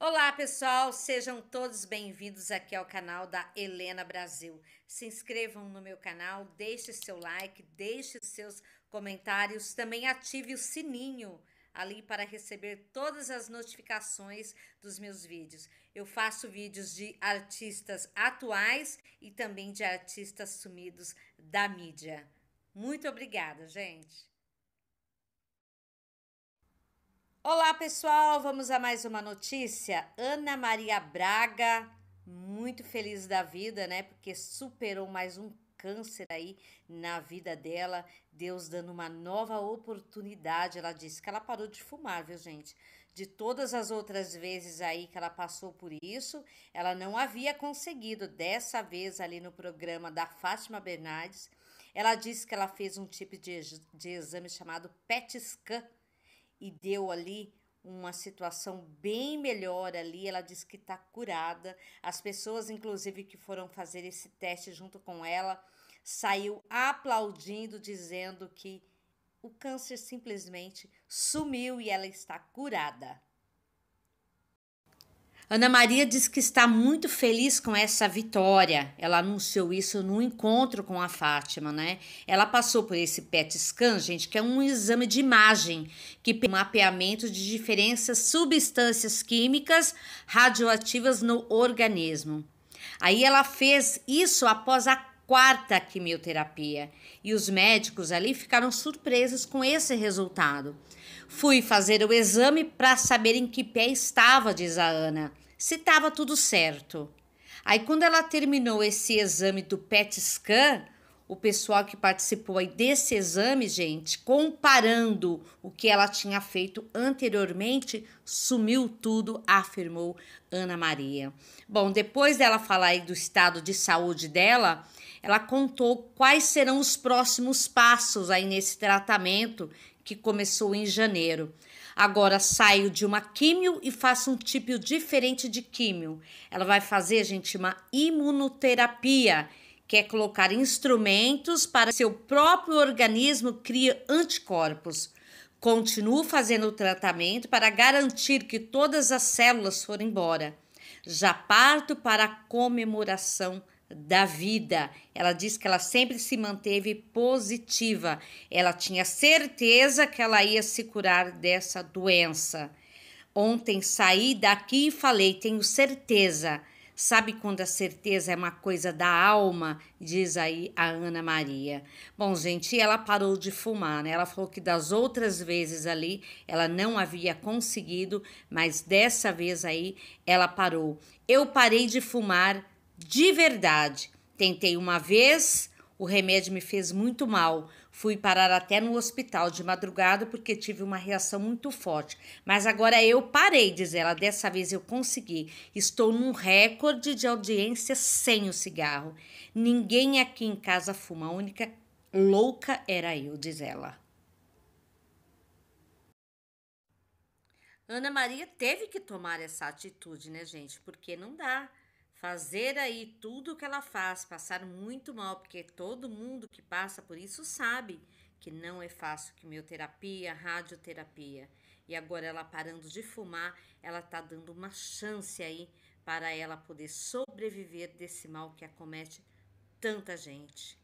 Olá, pessoal, sejam todos bem-vindos aqui ao canal da Helena Brasil. Se inscrevam no meu canal, deixe seu like, deixe seus comentários, também ative o sininho ali para receber todas as notificações dos meus vídeos. Eu faço vídeos de artistas atuais e também de artistas sumidos da mídia. Muito obrigada, gente! Olá, pessoal! Vamos a mais uma notícia. Ana Maria Braga, muito feliz da vida, né? Porque superou mais um câncer aí na vida dela. Deus dando uma nova oportunidade. Ela disse que ela parou de fumar, viu, gente? De todas as outras vezes aí que ela passou por isso, ela não havia conseguido. Dessa vez, ali no programa da Fátima Bernardes, ela disse que ela fez um tipo de, de exame chamado PET scan e deu ali uma situação bem melhor ali. Ela diz que está curada. As pessoas, inclusive, que foram fazer esse teste junto com ela, saiu aplaudindo, dizendo que o câncer simplesmente sumiu e ela está curada. Ana Maria diz que está muito feliz com essa vitória. Ela anunciou isso no encontro com a Fátima, né? Ela passou por esse PET scan, gente, que é um exame de imagem que tem um mapeamento de diferenças, substâncias químicas radioativas no organismo. Aí ela fez isso após a quarta quimioterapia e os médicos ali ficaram surpresos com esse resultado. Fui fazer o exame para saber em que pé estava, diz a Ana, se estava tudo certo. Aí, quando ela terminou esse exame do PET scan, o pessoal que participou aí desse exame, gente, comparando o que ela tinha feito anteriormente, sumiu tudo, afirmou Ana Maria. Bom, depois dela falar aí do estado de saúde dela, ela contou quais serão os próximos passos aí nesse tratamento que começou em janeiro. Agora saio de uma químio e faço um tipo diferente de químio. Ela vai fazer, gente, uma imunoterapia quer colocar instrumentos para seu próprio organismo cria anticorpos. Continuo fazendo o tratamento para garantir que todas as células foram embora. Já parto para a comemoração da vida. Ela diz que ela sempre se manteve positiva. Ela tinha certeza que ela ia se curar dessa doença. Ontem saí daqui e falei: tenho certeza Sabe quando a certeza é uma coisa da alma? Diz aí a Ana Maria. Bom, gente, ela parou de fumar, né? Ela falou que das outras vezes ali ela não havia conseguido, mas dessa vez aí ela parou. Eu parei de fumar de verdade. Tentei uma vez, o remédio me fez muito mal. Fui parar até no hospital de madrugada porque tive uma reação muito forte. Mas agora eu parei, diz ela. Dessa vez eu consegui. Estou num recorde de audiência sem o cigarro. Ninguém aqui em casa fuma. A única louca era eu, diz ela. Ana Maria teve que tomar essa atitude, né, gente? Porque não dá fazer aí tudo o que ela faz, passar muito mal, porque todo mundo que passa por isso sabe que não é fácil quimioterapia, radioterapia. E agora ela parando de fumar, ela tá dando uma chance aí para ela poder sobreviver desse mal que acomete tanta gente.